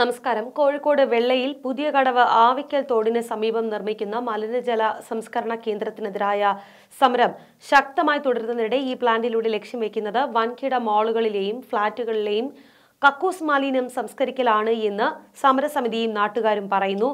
നമസ്കാരം കോഴിക്കോട് വെള്ളയിൽ പുതിയ കടവ് ആവിക്കൽ തോടിന് സമീപം നിർമ്മിക്കുന്ന മലിനജല സംസ്കരണ കേന്ദ്രത്തിനെതിരായ സമരം ശക്തമായി തുടരുന്നതിനിടെ ഈ പ്ലാന്റിലൂടെ ലക്ഷ്യം വെക്കുന്നത് വൻകിട മാളുകളിലെയും ഫ്ളാറ്റുകളിലെയും കക്കൂസ് മാലിന്യം സംസ്കരിക്കലാണ് എന്ന് സമരസമിതിയും നാട്ടുകാരും പറയുന്നു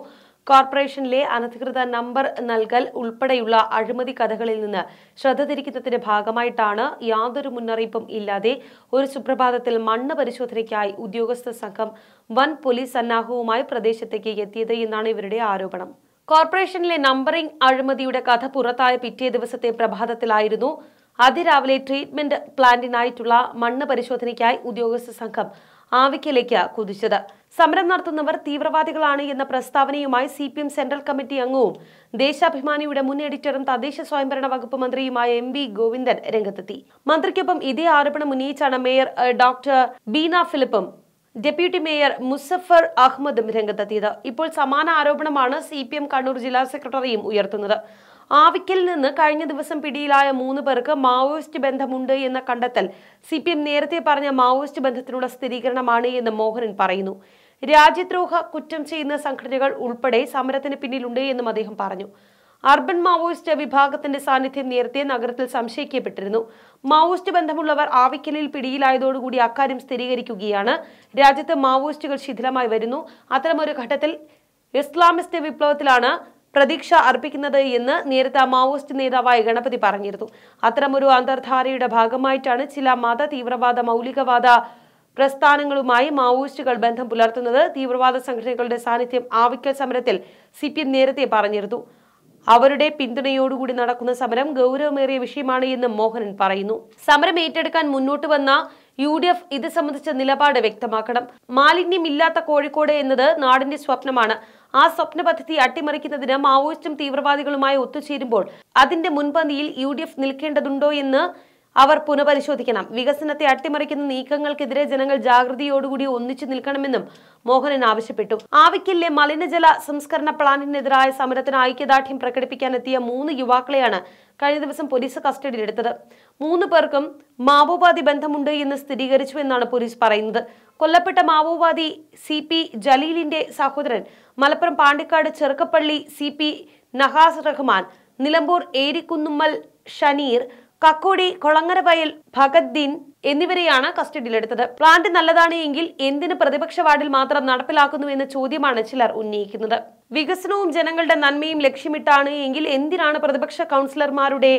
കോർപ്പറേഷനിലെ അനധികൃത നമ്പർ നൽകൽ ഉൾപ്പെടെയുള്ള അഴിമതി കഥകളിൽ നിന്ന് ശ്രദ്ധ തിരിക്കുന്നതിന്റെ ഭാഗമായിട്ടാണ് യാതൊരു മുന്നറിയിപ്പും ഇല്ലാതെ ഒരു സുപ്രഭാതത്തിൽ മണ്ണ് പരിശോധനയ്ക്കായി ഉദ്യോഗസ്ഥ സംഘം വൻ പോലീസ് സന്നാഹവുമായി പ്രദേശത്തേക്ക് എത്തിയത് എന്നാണ് ഇവരുടെ ആരോപണം കോർപ്പറേഷനിലെ നമ്പറിംഗ് അഴിമതിയുടെ കഥ പുറത്തായ പിറ്റേ ദിവസത്തെ പ്രഭാതത്തിലായിരുന്നു അതിരാവിലെ ട്രീറ്റ്മെന്റ് പ്ലാന്റിനായിട്ടുള്ള മണ്ണ് പരിശോധനയ്ക്കായി ഉദ്യോഗസ്ഥ സംഘം ആവിക്കലേക്ക് കുതിച്ചത് സമരം നടത്തുന്നവർ തീവ്രവാദികളാണ് എന്ന പ്രസ്താവനയുമായി C P M central committee അംഗവും ദേശാഭിമാനിയുടെ മുൻ എഡിറ്ററും തദ്ദേശ സ്വയംഭരണ വകുപ്പ് മന്ത്രിയുമായ എം വി ഗോവിന്ദൻ രംഗത്തെത്തി മന്ത്രിക്കൊപ്പം ഇതേ ആരോപണം ഉന്നയിച്ചാണ് മേയർ ഡോക്ടർ ബീന ഫിലിപ്പും ഡെപ്യൂട്ടി മേയർ മുസഫർ അഹമ്മദും രംഗത്തെത്തിയത് ഇപ്പോൾ സമാന ആരോപണമാണ് സി പി എം കണ്ണൂർ ജില്ലാ സെക്രട്ടറിയും ഉയർത്തുന്നത് ആവിക്കിൽ നിന്ന് കഴിഞ്ഞ ദിവസം പിടിയിലായ മൂന്ന് പേർക്ക് മാവോയിസ്റ്റ് ബന്ധമുണ്ട് എന്ന കണ്ടെത്തൽ സി പി എം നേരത്തെ പറഞ്ഞ മാവോയിസ്റ്റ് ബന്ധത്തിനുള്ള സ്ഥിരീകരണമാണ് എന്ന് മോഹനൻ പറയുന്നു രാജ്യദ്രോഹ കുറ്റം ചെയ്യുന്ന സംഘടനകൾ ഉൾപ്പെടെ സമരത്തിന് പിന്നിലുണ്ട് എന്നും അദ്ദേഹം പറഞ്ഞു അർബൻ മാവോയിസ്റ്റ് വിഭാഗത്തിന്റെ സാന്നിധ്യം നേരത്തെ നഗരത്തിൽ സംശയിക്കപ്പെട്ടിരുന്നു മാവോയിസ്റ്റ് ബന്ധമുള്ളവർ ആവിക്കലിൽ പിടിയിലായതോടുകൂടി അക്കാര്യം സ്ഥിരീകരിക്കുകയാണ് രാജ്യത്ത് മാവോയിസ്റ്റുകൾ ശിഥിലമായി വരുന്നു അത്തരമൊരു ഘട്ടത്തിൽ ഇസ്ലാമിസ്റ്റ് വിപ്ലവത്തിലാണ് പ്രതീക്ഷ അർപ്പിക്കുന്നത് എന്ന് നേരത്തെ മാവോയിസ്റ്റ് നേതാവായ ഗണപതി പറഞ്ഞിരുന്നു അത്തരമൊരു അന്തർധാരയുടെ ഭാഗമായിട്ടാണ് ചില മത തീവ്രവാദ മൗലികവാദ പ്രസ്ഥാനങ്ങളുമായി മാവോയിസ്റ്റുകൾ ബന്ധം പുലർത്തുന്നത് തീവ്രവാദ സംഘടനകളുടെ സാന്നിധ്യം ആവിക്കൽ സമരത്തിൽ സി പി നേരത്തെ പറഞ്ഞിരുന്നു അവരുടെ പിന്തുണയോടുകൂടി നടക്കുന്ന സമരം ഗൗരവമേറിയ വിഷയമാണ് എന്ന് മോഹനൻ പറയുന്നു സമരം ഏറ്റെടുക്കാൻ മുന്നോട്ട് വന്ന യു ഡി എഫ് ഇത് സംബന്ധിച്ച നിലപാട് വ്യക്തമാക്കണം മാലിന്യമില്ലാത്ത കോഴിക്കോട് എന്നത് നാടിന്റെ സ്വപ്നമാണ് ആ സ്വപ്ന പദ്ധതി അട്ടിമറിക്കുന്നതിന് മാവോയിസ്റ്റും തീവ്രവാദികളുമായി ഒത്തുചേരുമ്പോൾ അതിന്റെ മുൻപന്തിയിൽ യു ഡി എഫ് നിൽക്കേണ്ടതുണ്ടോ എന്ന് അവർ പുനഃപരിശോധിക്കണം വികസനത്തെ അട്ടിമറിക്കുന്ന നീക്കങ്ങൾക്കെതിരെ ജനങ്ങൾ ജാഗ്രതയോടുകൂടി ഒന്നിച്ചു നിൽക്കണമെന്നും മോഹനൻ ആവശ്യപ്പെട്ടു ആവിക്കില്ലെ മലിനജല സംസ്കരണ പ്ലാന്റിനെതിരായ സമരത്തിന് ഐക്യദാർഢ്യം പ്രകടിപ്പിക്കാനെത്തിയ മൂന്ന് യുവാക്കളെയാണ് കഴിഞ്ഞ ദിവസം പോലീസ് കസ്റ്റഡിയിലെടുത്തത് മൂന്ന് പേർക്കും മാവോവാദി ബന്ധമുണ്ട് എന്ന് സ്ഥിരീകരിച്ചു എന്നാണ് പോലീസ് പറയുന്നത് കൊല്ലപ്പെട്ട മാവോവാദി സി പി ജലീലിന്റെ സഹോദരൻ മലപ്പുറം പാണ്ടിക്കാട് ചെറുക്കപ്പള്ളി സി പി നഹാസ് റഹ്മാൻ നിലമ്പൂർ ഏരിക്കുന്നുമ്മൽ ഷനീർ കക്കോടി കൊളങ്ങരവയൽ ഭഗത് ദീൻ എന്നിവരെയാണ് കസ്റ്റഡിയിലെടുത്തത് പ്ലാന്റ് നല്ലതാണ് എങ്കിൽ എന്തിന് പ്രതിപക്ഷ വാർഡിൽ മാത്രം നടപ്പിലാക്കുന്നു എന്ന ചോദ്യമാണ് ചിലർ ഉന്നയിക്കുന്നത് വികസനവും ജനങ്ങളുടെ നന്മയും ലക്ഷ്യമിട്ടാണ് എങ്കിൽ എന്തിനാണ് പ്രതിപക്ഷ കൗൺസിലർമാരുടെ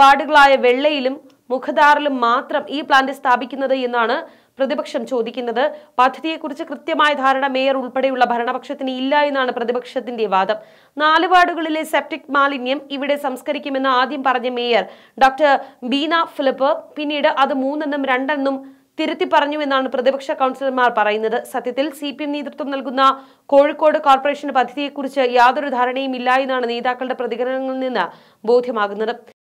വാർഡുകളായ വെള്ളയിലും മുഖദാറിലും മാത്രം ഈ പ്ലാന്റ് സ്ഥാപിക്കുന്നത് എന്നാണ് പ്രതിപക്ഷം ചോദിക്കുന്നത് പദ്ധതിയെക്കുറിച്ച് കൃത്യമായ ധാരണ മേയർ ഉൾപ്പെടെയുള്ള ഭരണപക്ഷത്തിന് ഇല്ല എന്നാണ് പ്രതിപക്ഷത്തിന്റെ വാദം നാല് വാർഡുകളിലെ സെപ്റ്റിക് മാലിന്യം ഇവിടെ സംസ്കരിക്കുമെന്ന് ആദ്യം പറഞ്ഞ മേയർ ഡോക്ടർ ബീന ഫിലിപ്പ് പിന്നീട് അത് മൂന്നെന്നും രണ്ടെന്നും തിരുത്തി പറഞ്ഞു എന്നാണ് പ്രതിപക്ഷ കൗൺസിലർമാർ പറയുന്നത് സത്യത്തിൽ സി പി എം നേതൃത്വം നൽകുന്ന കോഴിക്കോട് കോർപ്പറേഷൻ പദ്ധതിയെക്കുറിച്ച് യാതൊരു ധാരണയും ഇല്ല എന്നാണ് നേതാക്കളുടെ പ്രതികരണങ്ങളിൽ നിന്ന് ബോധ്യമാകുന്നത്